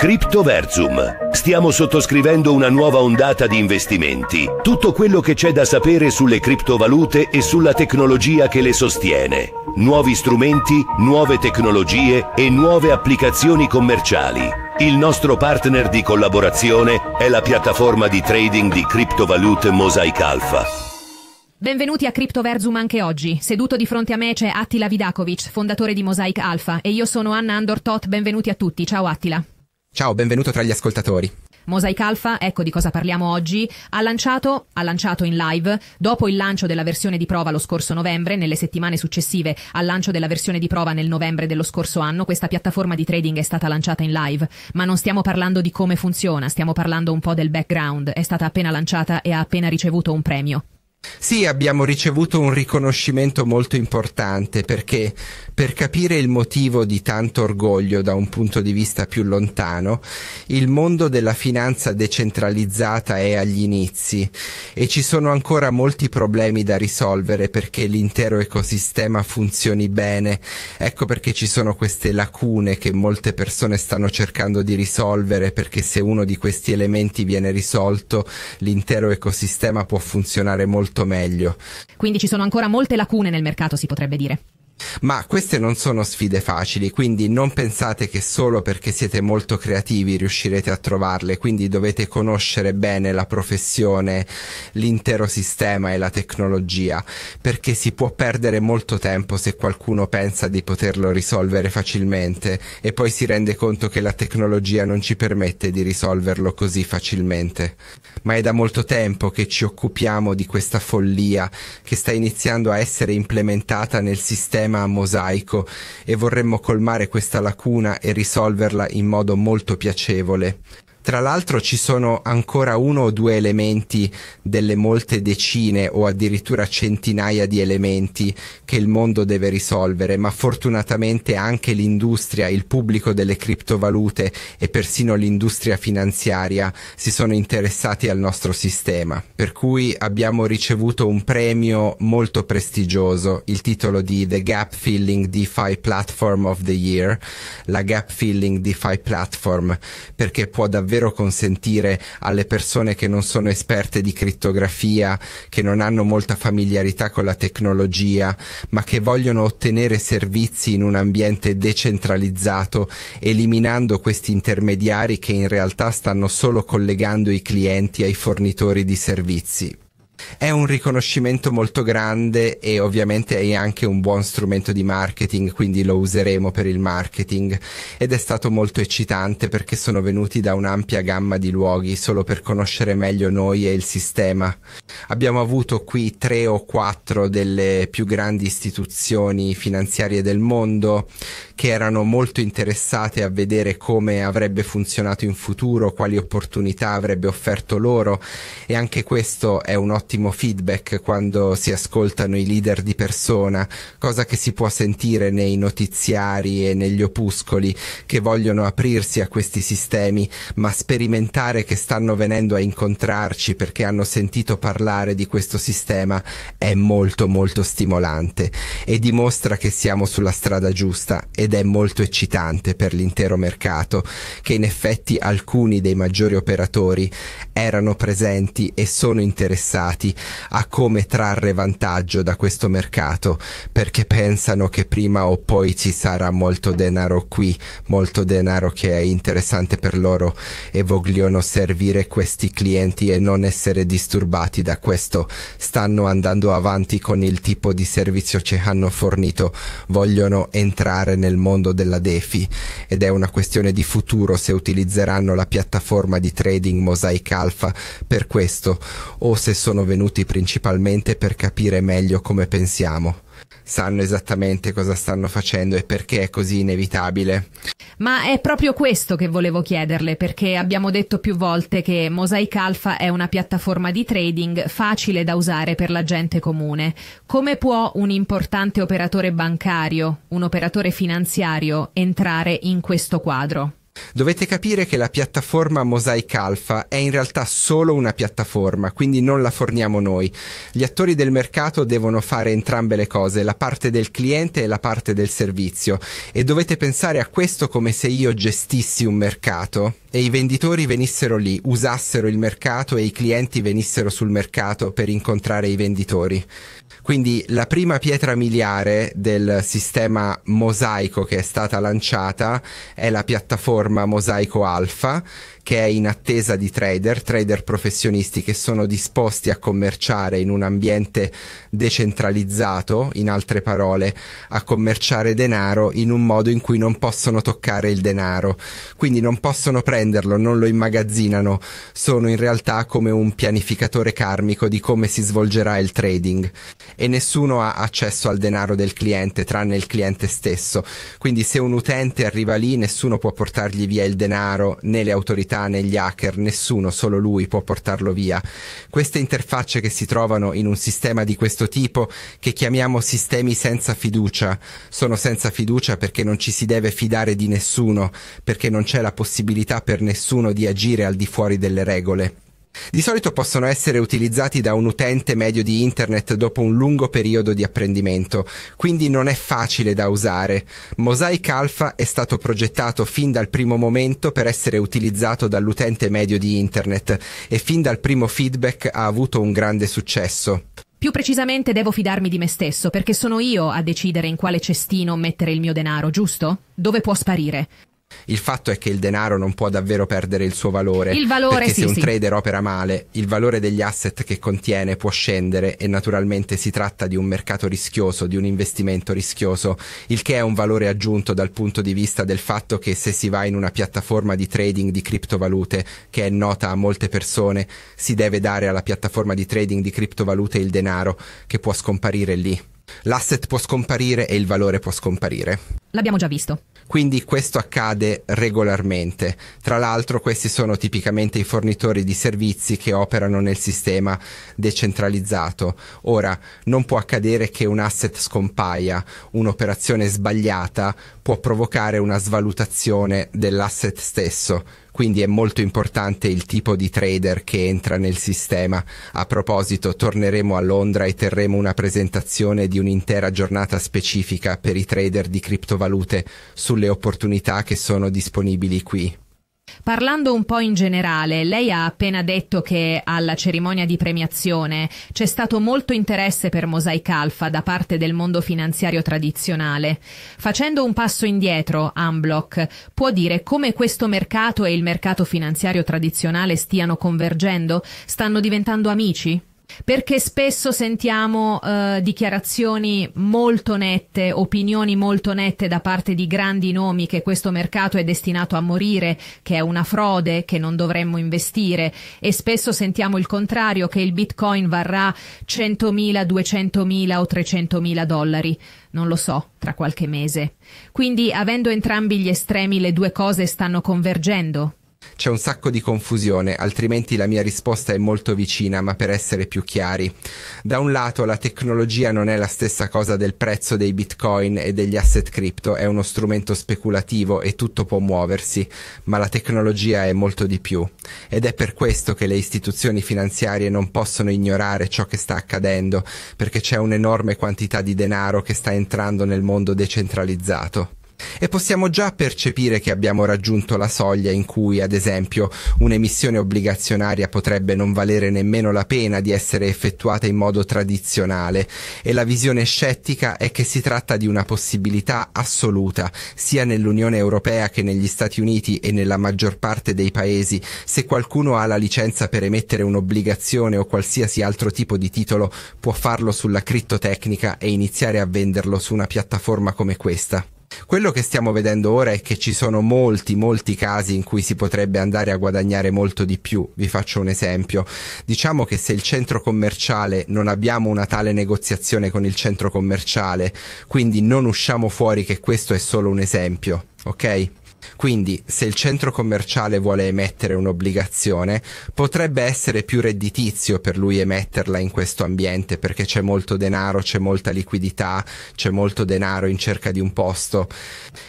Cryptoversum. Stiamo sottoscrivendo una nuova ondata di investimenti. Tutto quello che c'è da sapere sulle criptovalute e sulla tecnologia che le sostiene. Nuovi strumenti, nuove tecnologie e nuove applicazioni commerciali. Il nostro partner di collaborazione è la piattaforma di trading di criptovalute Mosaic Alpha. Benvenuti a Cryptoversum anche oggi. Seduto di fronte a me c'è Attila Vidakovic, fondatore di Mosaic Alpha, e io sono Anna Andortot. Benvenuti a tutti. Ciao Attila. Ciao, benvenuto tra gli ascoltatori. Mosaic Alpha, ecco di cosa parliamo oggi, ha lanciato, ha lanciato, in live, dopo il lancio della versione di prova lo scorso novembre, nelle settimane successive al lancio della versione di prova nel novembre dello scorso anno, questa piattaforma di trading è stata lanciata in live, ma non stiamo parlando di come funziona, stiamo parlando un po' del background, è stata appena lanciata e ha appena ricevuto un premio. Sì, abbiamo ricevuto un riconoscimento molto importante perché per capire il motivo di tanto orgoglio da un punto di vista più lontano, il mondo della finanza decentralizzata è agli inizi e ci sono ancora molti problemi da risolvere perché l'intero ecosistema funzioni bene. Ecco perché ci sono queste lacune che molte persone stanno cercando di risolvere perché se uno di questi elementi viene risolto, l'intero ecosistema può funzionare molto molto meglio. Quindi ci sono ancora molte lacune nel mercato, si potrebbe dire. Ma queste non sono sfide facili, quindi non pensate che solo perché siete molto creativi riuscirete a trovarle, quindi dovete conoscere bene la professione, l'intero sistema e la tecnologia, perché si può perdere molto tempo se qualcuno pensa di poterlo risolvere facilmente e poi si rende conto che la tecnologia non ci permette di risolverlo così facilmente. Ma è da molto tempo che ci occupiamo di questa follia che sta iniziando a essere implementata nel sistema problema mosaico e vorremmo colmare questa lacuna e risolverla in modo molto piacevole. Tra l'altro ci sono ancora uno o due elementi delle molte decine o addirittura centinaia di elementi che il mondo deve risolvere, ma fortunatamente anche l'industria, il pubblico delle criptovalute e persino l'industria finanziaria si sono interessati al nostro sistema. Per cui abbiamo ricevuto un premio molto prestigioso, il titolo di The Gap Filling DeFi Platform of the Year, la Gap Filling DeFi Platform, perché può davvero davvero consentire alle persone che non sono esperte di criptografia, che non hanno molta familiarità con la tecnologia, ma che vogliono ottenere servizi in un ambiente decentralizzato, eliminando questi intermediari che in realtà stanno solo collegando i clienti ai fornitori di servizi. È un riconoscimento molto grande e ovviamente è anche un buon strumento di marketing, quindi lo useremo per il marketing ed è stato molto eccitante perché sono venuti da un'ampia gamma di luoghi solo per conoscere meglio noi e il sistema. Abbiamo avuto qui tre o quattro delle più grandi istituzioni finanziarie del mondo che erano molto interessate a vedere come avrebbe funzionato in futuro, quali opportunità avrebbe offerto loro e anche questo è un ottimo ottimo feedback quando si ascoltano i leader di persona, cosa che si può sentire nei notiziari e negli opuscoli che vogliono aprirsi a questi sistemi, ma sperimentare che stanno venendo a incontrarci perché hanno sentito parlare di questo sistema è molto molto stimolante e dimostra che siamo sulla strada giusta ed è molto eccitante per l'intero mercato, che in effetti alcuni dei maggiori operatori erano presenti e sono interessati orientati a come trarre vantaggio da questo mercato perché pensano che prima o poi ci sarà molto denaro qui, molto denaro che è interessante per loro e vogliono servire questi clienti e non essere disturbati da questo. Stanno andando avanti con il tipo di servizio che hanno fornito, vogliono entrare nel mondo della DeFi ed è una questione di futuro se utilizzeranno la piattaforma di trading Mosaic Alpha per questo o se sono venuti principalmente per capire meglio come pensiamo. Sanno esattamente cosa stanno facendo e perché è così inevitabile. Ma è proprio questo che volevo chiederle, perché abbiamo detto più volte che Mosaic Alpha è una piattaforma di trading facile da usare per la gente comune. Come può un importante operatore bancario, un operatore finanziario, entrare in questo quadro? Dovete capire che la piattaforma Mosaic Alpha è in realtà solo una piattaforma, quindi non la forniamo noi. Gli attori del mercato devono fare entrambe le cose, la parte del cliente e la parte del servizio, e dovete pensare a questo come se io gestissi un mercato e i venditori venissero lì, usassero il mercato e i clienti venissero sul mercato per incontrare i venditori. Quindi la prima pietra miliare del sistema mosaico che è stata lanciata è la piattaforma Mosaico Alpha che è in attesa di trader, trader professionisti che sono disposti a commerciare in un ambiente decentralizzato, in altre parole, a commerciare denaro in un modo in cui non possono toccare il denaro. Quindi non possono prenderlo, non lo immagazzinano, sono in realtà come un pianificatore karmico di come si svolgerà il trading e nessuno ha accesso al denaro del cliente tranne il cliente stesso. Quindi se un utente arriva lì nessuno può portargli via il denaro né le autorità proprietà negli hacker, nessuno, solo lui può portarlo via. Queste interfacce che si trovano in un sistema di questo tipo, che chiamiamo sistemi senza fiducia, sono senza fiducia perché non ci si deve fidare di nessuno, perché non c'è la possibilità per nessuno di agire al di fuori delle regole. Di solito possono essere utilizzati da un utente medio di internet dopo un lungo periodo di apprendimento, quindi non è facile da usare. Mosaic Alpha è stato progettato fin dal primo momento per essere utilizzato dall'utente medio di internet e fin dal primo feedback ha avuto un grande successo. Più precisamente devo fidarmi di me stesso perché sono io a decidere in quale cestino mettere il mio denaro, giusto? Dove può sparire? Il fatto è che il denaro non può davvero perdere il suo valore. Il valore perché sì, se un sì. trader opera male, il valore degli asset che contiene può scendere e naturalmente si tratta di un mercato rischioso, di un investimento rischioso, il che è un valore aggiunto dal punto di vista del fatto che se si va in una piattaforma di trading di criptovalute che è nota a molte persone, si deve dare alla piattaforma di trading di criptovalute il denaro che può scomparire lì. L'asset può scomparire e il valore può scomparire l'abbiamo già visto. Quindi questo accade regolarmente. Tra l'altro questi sono tipicamente i fornitori di servizi che operano nel sistema decentralizzato. Ora, non può accadere che un asset scompaia, un'operazione sbagliata può provocare una svalutazione dell'asset stesso quindi è molto importante il tipo di trader che entra nel sistema. A proposito, torneremo a Londra e terremo una presentazione di un'intera giornata specifica per i trader di criptovalute sulle opportunità che sono disponibili qui. Parlando un po' in generale, lei ha appena detto che alla cerimonia di premiazione c'è stato molto interesse per Mosaic Alpha da parte del mondo finanziario tradizionale. Facendo un passo indietro, Unblock può dire come questo mercato e il mercato finanziario tradizionale stiano convergendo? Stanno diventando amici? Perché spesso sentiamo eh, dichiarazioni molto nette, opinioni molto nette da parte di grandi nomi che questo mercato è destinato a morire, che è una frode, che non dovremmo investire e spesso sentiamo il contrario, che il bitcoin varrà 100.000, 200.000 o 300.000 dollari non lo so, tra qualche mese. Quindi, avendo entrambi gli estremi, le due cose stanno convergendo? C'è un sacco di confusione, altrimenti la mia risposta è molto vicina, ma per essere più chiari. Da un lato la tecnologia non è la stessa cosa del prezzo dei bitcoin e degli asset cripto, è uno strumento speculativo e tutto può muoversi, ma la tecnologia è molto di più. Ed è per questo che le istituzioni finanziarie non possono ignorare ciò che sta accadendo, perché c'è un'enorme quantità di denaro che sta entrando nel mondo decentralizzato e possiamo già percepire che abbiamo raggiunto la soglia in cui, ad esempio, un'emissione obbligazionaria potrebbe non valere nemmeno la pena di essere effettuata in modo tradizionale e la visione scettica è che si tratta di una possibilità assoluta, sia nell'Unione Europea che negli Stati Uniti e nella maggior parte dei paesi, se qualcuno ha la licenza per emettere un'obbligazione o qualsiasi altro tipo di titolo, può farlo sulla criptotecnica e iniziare a venderlo su una piattaforma come questa. Quello che stiamo vedendo ora è che ci sono molti, molti casi in cui si potrebbe andare a guadagnare molto di più. Vi faccio un esempio. Diciamo che se il centro commerciale non abbiamo una tale negoziazione con il centro commerciale, quindi non usciamo fuori che questo è solo un esempio, ok? Quindi, se il centro commerciale vuole emettere un'obbligazione, potrebbe essere più redditizio per lui emetterla in questo ambiente perché c'è molto denaro, c'è molta liquidità, c'è molto denaro in cerca di un posto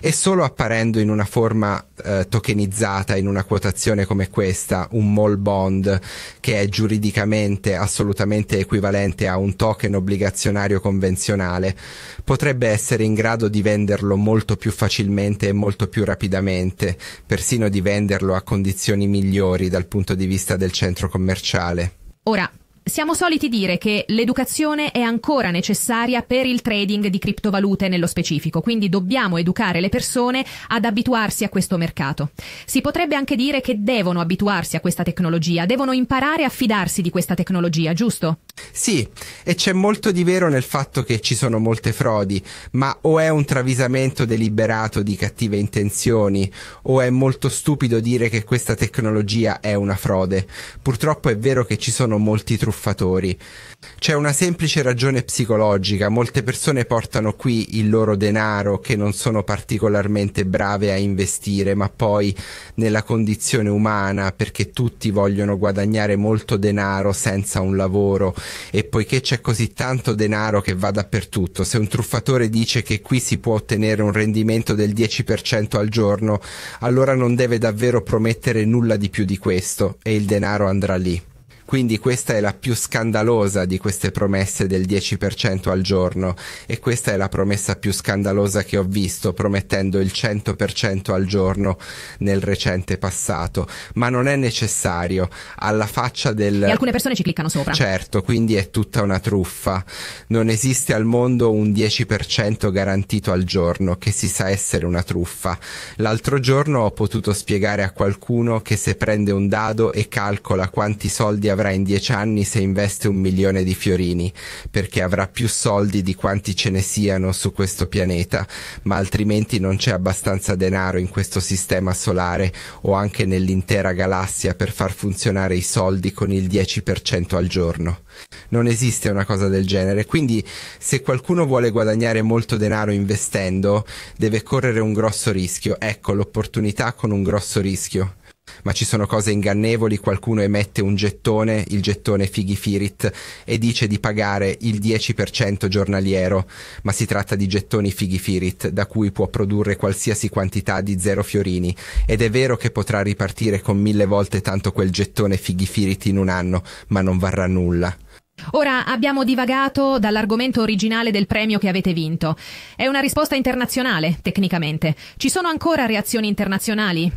e solo apparendo in una forma eh, tokenizzata, in una quotazione come questa, un mall bond che è giuridicamente assolutamente equivalente a un token obbligazionario convenzionale, potrebbe essere in grado di venderlo molto più facilmente e molto più rapidamente rapidamente, persino di venderlo a condizioni migliori dal punto di vista del centro commerciale. Ora, siamo soliti dire che l'educazione è ancora necessaria per il trading di criptovalute nello specifico, quindi dobbiamo educare le persone ad abituarsi a questo mercato. Si potrebbe anche dire che devono abituarsi a questa tecnologia, devono imparare a fidarsi di questa tecnologia, giusto? Sì, e c'è molto di vero nel fatto che ci sono molte frodi, ma o è un travisamento deliberato di cattive intenzioni, o è molto stupido dire che questa tecnologia è una frode. Purtroppo è vero che ci sono molti truffati truffatori. C'è una semplice ragione psicologica, molte persone portano qui il loro denaro che non sono particolarmente brave a investire, ma poi nella condizione umana, perché tutti vogliono guadagnare molto denaro senza un lavoro e poiché c'è così tanto denaro che va dappertutto, se un truffatore dice che qui si può ottenere un rendimento del 10% al giorno, allora non deve davvero promettere nulla di più di questo e il denaro andrà lì. Quindi questa è la più scandalosa di queste promesse del 10% al giorno e questa è la promessa più scandalosa che ho visto, promettendo il 100% al giorno nel recente passato, ma non è necessario alla faccia del E alcune persone ci cliccano sopra. Certo, quindi è tutta una truffa. Non esiste al mondo un 10% garantito al giorno che si sa essere una truffa. L'altro giorno ho potuto spiegare a qualcuno che se prende un dado e calcola quanti soldi avrà avrà in dieci anni se investe un milione di fiorini, perché avrà più soldi di quanti ce ne siano su questo pianeta, ma altrimenti non c'è abbastanza denaro in questo sistema solare o anche nell'intera galassia per far funzionare i soldi con il 10% al giorno. Non esiste una cosa del genere, quindi se qualcuno vuole guadagnare molto denaro investendo, deve correre un grosso rischio. Ecco l'opportunità con un grosso rischio ma ci sono cose ingannevoli, qualcuno emette un gettone, il gettone Fighi Firit, e dice di pagare il 10% giornaliero, ma si tratta di gettoni Fighi Firit, da cui può produrre qualsiasi quantità di zero fiorini, ed è vero che potrà ripartire con mille volte tanto quel gettone Fighi Firit in un anno, ma non varrà nulla. Ora abbiamo divagato dall'argomento originale del premio che avete vinto. È una risposta internazionale, tecnicamente. Ci sono ancora reazioni internazionali?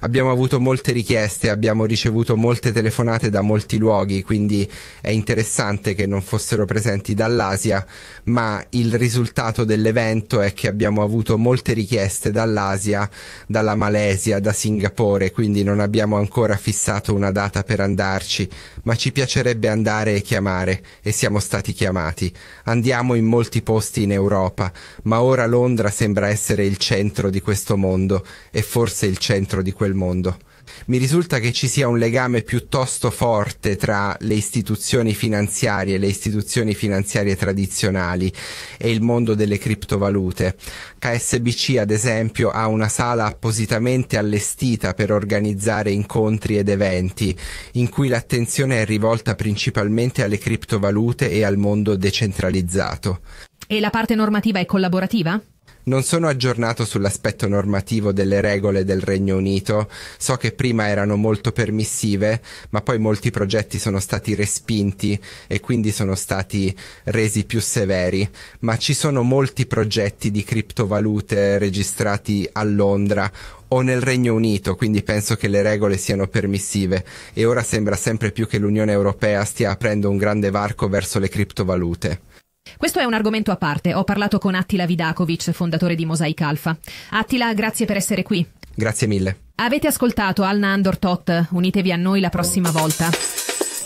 abbiamo avuto molte richieste, abbiamo ricevuto molte telefonate da molti luoghi, quindi è interessante che non fossero presenti dall'Asia, ma il risultato dell'evento è che abbiamo avuto molte richieste dall'Asia, dalla Malesia, da Singapore, quindi non abbiamo ancora fissato una data per andarci, ma ci piacerebbe andare e chiamare e siamo stati chiamati. Andiamo in molti posti in Europa, ma ora Londra sembra essere il centro di questo mondo e forse il centro di quel quel mondo. Mi risulta che ci sia un legame piuttosto forte tra le istituzioni finanziarie, le istituzioni finanziarie tradizionali e il mondo delle criptovalute. KSBC, ad esempio, ha una sala appositamente allestita per organizzare incontri ed eventi, in cui l'attenzione è rivolta principalmente alle criptovalute e al mondo decentralizzato. E la parte normativa è collaborativa? Non sono aggiornato sull'aspetto normativo delle regole del Regno Unito, so che prima erano molto permissive, ma poi molti progetti sono stati respinti e quindi sono stati resi più severi, ma ci sono molti progetti di criptovalute registrati a Londra o nel Regno Unito, quindi penso che le regole siano permissive e ora sembra sempre più che l'Unione Europea stia aprendo un grande varco verso le criptovalute. Questo è un argomento a parte. Ho parlato con Attila Vidakovic, fondatore di Mosaic Alpha. Attila, grazie per essere qui. Grazie mille. Avete ascoltato Al Nandor Tot. Unitevi a noi la prossima volta.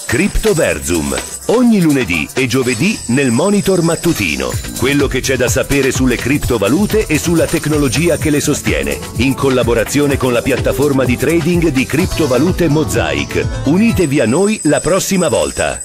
Cryptoverzum. Ogni lunedì e giovedì nel Monitor Mattutino. Quello che c'è da sapere sulle criptovalute e sulla tecnologia che le sostiene. In collaborazione con la piattaforma di trading di criptovalute Mosaic. Unitevi a noi la prossima volta.